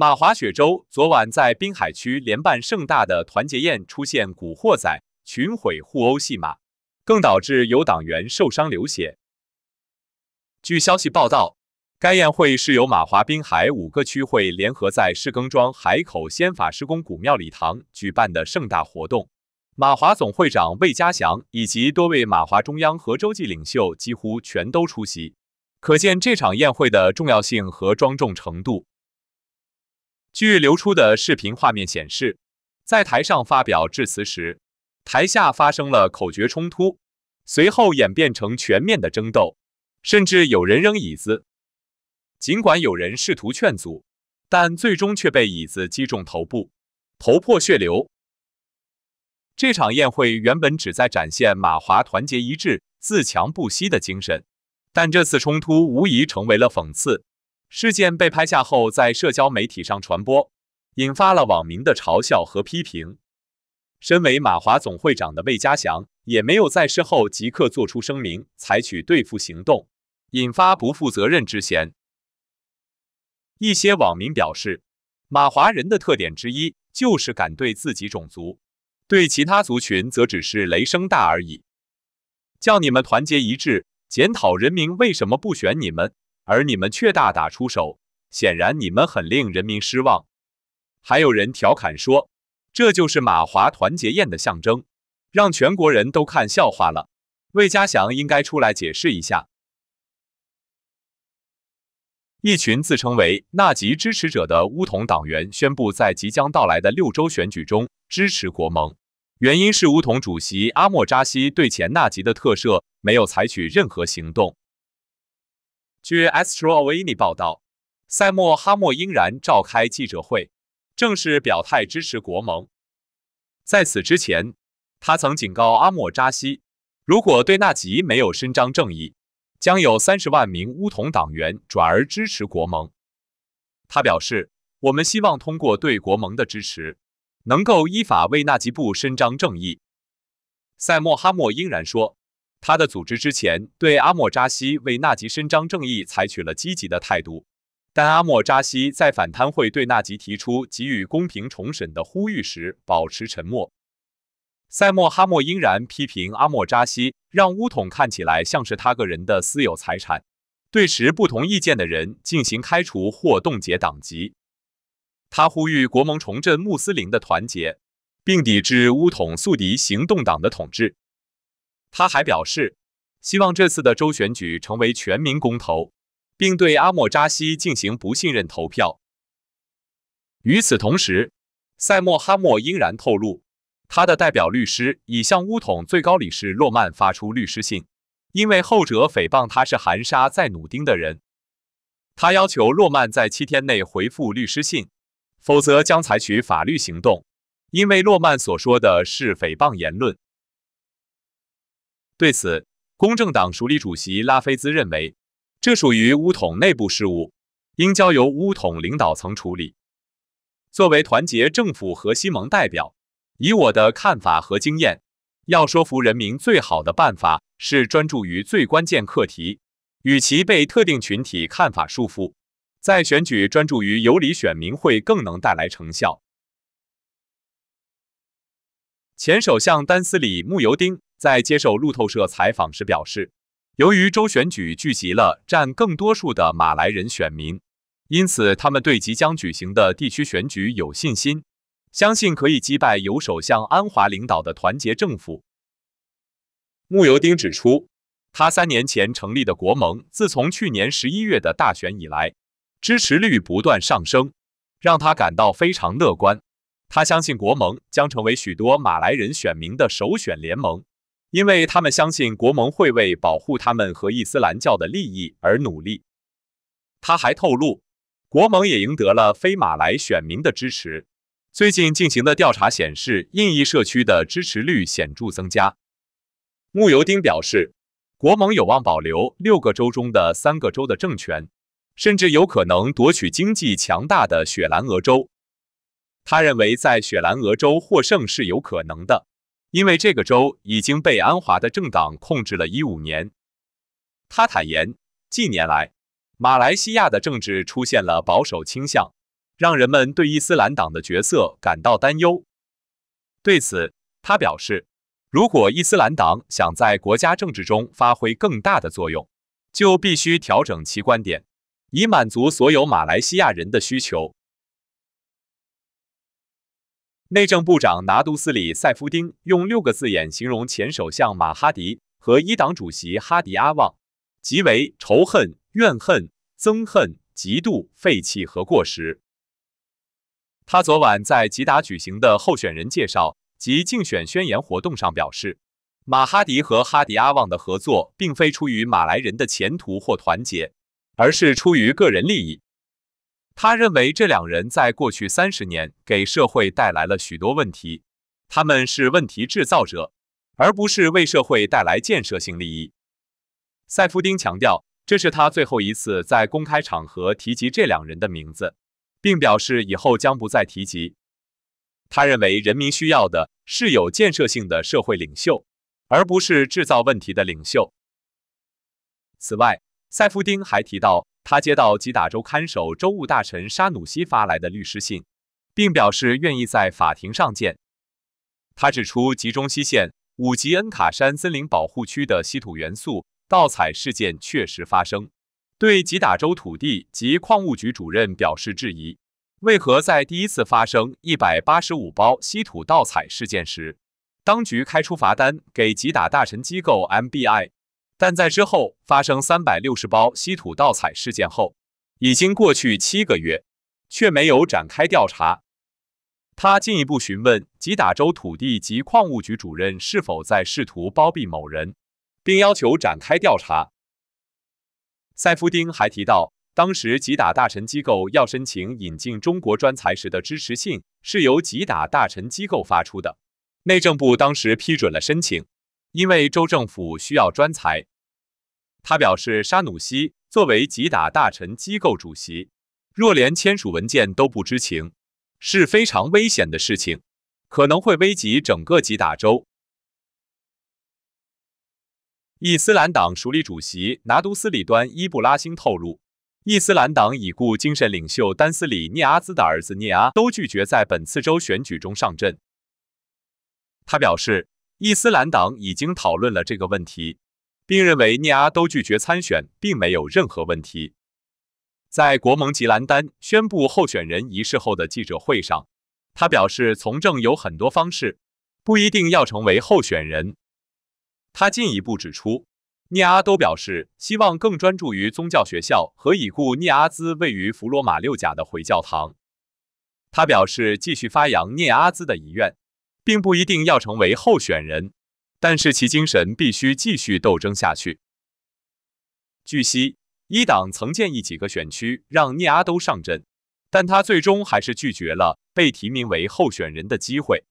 马华雪州昨晚在滨海区连办盛大的团结宴，出现古惑仔群毁互殴戏码，更导致有党员受伤流血。据消息报道，该宴会是由马华滨海五个区会联合在市耕庄海口仙法师公古庙礼堂举办的盛大活动。马华总会长魏嘉祥以及多位马华中央和州际领袖几乎全都出席，可见这场宴会的重要性和庄重程度。据流出的视频画面显示，在台上发表致辞时，台下发生了口角冲突，随后演变成全面的争斗，甚至有人扔椅子。尽管有人试图劝阻，但最终却被椅子击中头部，头破血流。这场宴会原本旨在展现马华团结一致、自强不息的精神，但这次冲突无疑成为了讽刺。事件被拍下后，在社交媒体上传播，引发了网民的嘲笑和批评。身为马华总会长的魏嘉祥也没有在事后即刻做出声明，采取对付行动，引发不负责任之嫌。一些网民表示，马华人的特点之一就是敢对自己种族，对其他族群则只是雷声大而已。叫你们团结一致，检讨人民为什么不选你们。而你们却大打出手，显然你们很令人民失望。还有人调侃说，这就是马华团结宴的象征，让全国人都看笑话了。魏嘉祥应该出来解释一下。一群自称为纳吉支持者的乌统党员宣布，在即将到来的六州选举中支持国盟，原因是乌统主席阿莫扎西对前纳吉的特赦没有采取任何行动。据 Astro Awani 报道，塞莫哈莫英然召开记者会，正式表态支持国盟。在此之前，他曾警告阿莫扎西，如果对纳吉没有伸张正义，将有三十万名乌统党员转而支持国盟。他表示：“我们希望通过对国盟的支持，能够依法为纳吉布伸张正义。”塞莫哈莫英然说。他的组织之前对阿莫扎西为纳吉伸张正义采取了积极的态度，但阿莫扎西在反贪会对纳吉提出给予公平重审的呼吁时保持沉默。塞莫哈莫依然批评阿莫扎西让乌统看起来像是他个人的私有财产，对持不同意见的人进行开除或冻结党籍。他呼吁国盟重振穆斯林的团结，并抵制乌统宿敌行动党的统治。他还表示，希望这次的州选举成为全民公投，并对阿莫扎西进行不信任投票。与此同时，塞莫哈莫依然透露，他的代表律师已向乌统最高理事洛曼发出律师信，因为后者诽谤他是含沙在努丁的人。他要求洛曼在七天内回复律师信，否则将采取法律行动，因为洛曼所说的是诽谤言论。对此，公正党署理主席拉菲兹认为，这属于乌统内部事务，应交由乌统领导层处理。作为团结政府和西盟代表，以我的看法和经验，要说服人民最好的办法是专注于最关键课题，与其被特定群体看法束缚，在选举专注于有理选民会更能带来成效。前首相丹斯里穆尤丁。在接受路透社采访时表示，由于州选举聚集了占更多数的马来人选民，因此他们对即将举行的地区选举有信心，相信可以击败由首相安华领导的团结政府。慕尤丁指出，他三年前成立的国盟，自从去年十一月的大选以来，支持率不断上升，让他感到非常乐观。他相信国盟将成为许多马来人选民的首选联盟。因为他们相信国盟会为保护他们和伊斯兰教的利益而努力。他还透露，国盟也赢得了非马来选民的支持。最近进行的调查显示，印裔社区的支持率显著增加。穆尤丁表示，国盟有望保留六个州中的三个州的政权，甚至有可能夺取经济强大的雪兰莪州。他认为，在雪兰莪州获胜是有可能的。因为这个州已经被安华的政党控制了一五年，他坦言，近年来马来西亚的政治出现了保守倾向，让人们对伊斯兰党的角色感到担忧。对此，他表示，如果伊斯兰党想在国家政治中发挥更大的作用，就必须调整其观点，以满足所有马来西亚人的需求。内政部长拿督斯里塞夫丁用六个字眼形容前首相马哈迪和一党主席哈迪阿旺，即为仇恨、怨恨、憎恨、嫉妒、废弃和过时。他昨晚在吉达举行的候选人介绍及竞选宣言活动上表示，马哈迪和哈迪阿旺的合作并非出于马来人的前途或团结，而是出于个人利益。他认为这两人在过去三十年给社会带来了许多问题，他们是问题制造者，而不是为社会带来建设性利益。塞夫丁强调，这是他最后一次在公开场合提及这两人的名字，并表示以后将不再提及。他认为人民需要的是有建设性的社会领袖，而不是制造问题的领袖。此外，塞夫丁还提到。他接到吉打州看守州务大臣沙努西发来的律师信，并表示愿意在法庭上见。他指出，集中西县五吉恩卡山森林保护区的稀土元素盗采事件确实发生，对吉打州土地及矿务局主任表示质疑：为何在第一次发生一百八十五包稀土盗采事件时，当局开出罚单给吉打大臣机构 MBI？但在之后发生三百六十包稀土盗采事件后，已经过去七个月，却没有展开调查。他进一步询问吉打州土地及矿物局主任是否在试图包庇某人，并要求展开调查。塞夫丁还提到，当时吉打大臣机构要申请引进中国专才时的支持信是由吉打大臣机构发出的，内政部当时批准了申请。因为州政府需要专才，他表示，沙努西作为吉打大臣机构主席，若连签署文件都不知情，是非常危险的事情，可能会危及整个吉打州。伊斯兰党署理主席拿督斯里端伊布拉辛透露，伊斯兰党已故精神领袖丹斯里涅阿兹的儿子涅阿都拒绝在本次州选举中上阵。他表示。伊斯兰党已经讨论了这个问题，并认为聂阿都拒绝参选并没有任何问题。在国盟吉兰丹宣布候选人仪式后的记者会上，他表示从政有很多方式，不一定要成为候选人。他进一步指出，聂阿都表示希望更专注于宗教学校和已故聂阿兹位于弗罗马六甲的回教堂。他表示继续发扬聂阿兹的遗愿。并不一定要成为候选人，但是其精神必须继续斗争下去。据悉，一党曾建议几个选区让聂阿都上阵，但他最终还是拒绝了被提名为候选人的机会。